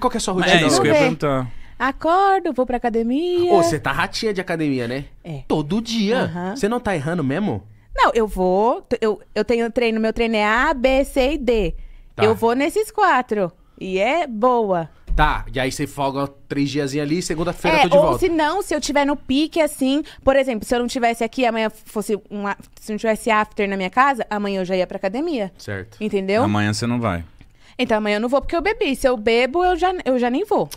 Qual que é a sua rotina? É isso que eu ia perguntar. Acordo, vou pra academia. Ô, você tá ratinha de academia, né? É. Todo dia. Você não tá errando mesmo? Não, eu vou. Eu, eu tenho treino, meu treino é A, B, C e D. Tá. Eu vou nesses quatro. E é boa. Tá, e aí você folga três dias ali, segunda-feira é, tô de ou volta. se não, se eu tiver no pique, assim... Por exemplo, se eu não tivesse aqui, amanhã fosse um... Se não tivesse after na minha casa, amanhã eu já ia pra academia. Certo. Entendeu? Amanhã você não vai. Então amanhã eu não vou porque eu bebi. Se eu bebo, eu já, eu já nem vou.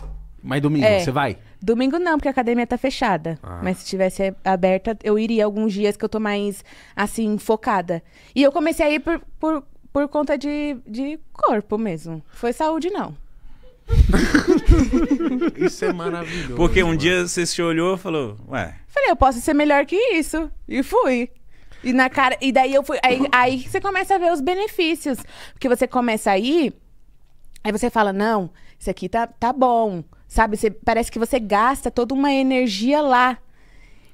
Mas domingo, É. você vai? Domingo não, porque a academia tá fechada. Ah. Mas se tivesse aberta, eu iria alguns dias que eu tô mais, assim, focada. E eu comecei a ir por, por, por conta de, de corpo mesmo. Foi saúde, não. Isso é maravilhoso. Porque um mano. dia você se olhou e falou, ué, Falei, eu posso ser melhor que isso. E fui. E na cara, e daí eu fui. Aí, aí você começa a ver os benefícios. Porque você começa a ir Aí você fala, não, isso aqui tá, tá bom. Sabe? Você, parece que você gasta toda uma energia lá.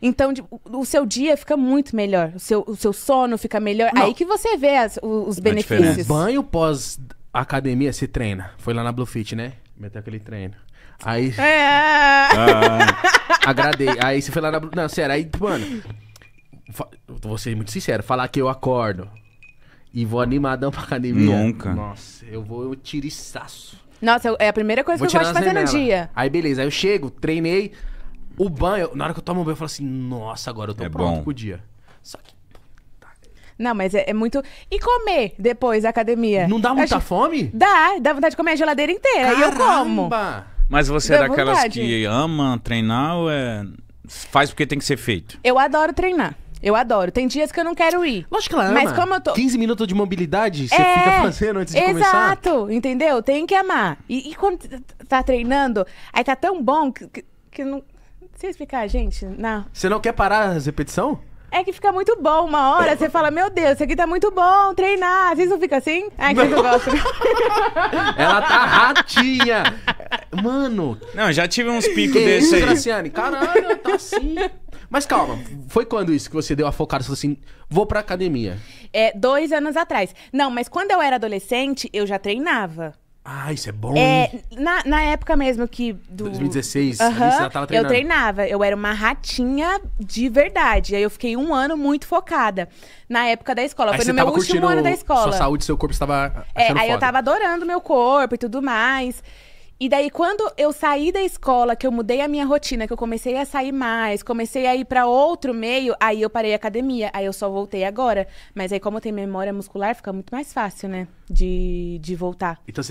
Então, o, seu dia fica muito melhor. O seu, o seu sono fica melhor. Não. Aí que você vê as, os, os é benefícios. banho pós academia se treina. Foi lá na Blue Fit, né? Meteu aquele treino. Aí. É. Ah. Agradei. Aí você foi lá na. Não, sério, aí, mano. Vou ser muito sincero, falar que eu acordo, e vou animadão pra academia. Nunca. Nossa, eu vou eu tiriçaço. Nossa, eu, é a primeira coisa vou que eu gosto de fazer no dia. Aí beleza, aí eu chego, treinei. O banho, na hora que eu tomo o banho, eu falo assim, nossa, agora eu tô é pronto bom. pro dia. Só que. Não, mas é, é, muito. E comer depois da academia? Não dá muita eu, fome? Dá, dá vontade de comer a geladeira inteira. Caramba! E eu como. Mas você é daquelas vontade. que ama treinar ou é. Faz porque tem que ser feito? Eu adoro treinar. Eu adoro. Tem dias que eu não quero ir. Lógico que ela ama. Mas como eu tô. 15 minutos de mobilidade você é, fica fazendo antes de exato, começar? Exato, entendeu? Tem que amar. E, e, quando tá treinando, aí tá tão bom que, que, que não. Não sei explicar, gente. Não. Você não quer parar a repetição? É que fica muito bom uma hora, você fala, meu Deus, isso aqui tá muito bom, treinar. Vocês não ficam assim? É que eu gosto. Ela tá ratinha. Mano. Não, já tive uns picos desses aí. Graciane, caralho, tá assim. Mas calma, foi quando isso que você deu a focada? Você falou assim, vou pra academia. É, dois anos atrás. Não, mas quando eu era adolescente, eu já treinava. Ah, isso é bom. É, na, na época mesmo que. Do... 2016, você já tava treinando. Eu treinava, eu era uma ratinha de verdade. Aí eu fiquei um ano muito focada. Na época da escola. Aí Foi no meu último ano da escola. Sua saúde, seu corpo estava. É, aí foda. eu tava adorando meu corpo e tudo mais. E daí, quando eu saí da escola, que eu mudei a minha rotina, que eu comecei a sair mais, comecei a ir para outro meio, aí eu parei a academia, aí eu só voltei agora. Mas aí, como tem memória muscular, fica muito mais fácil, né? De, de voltar. Então você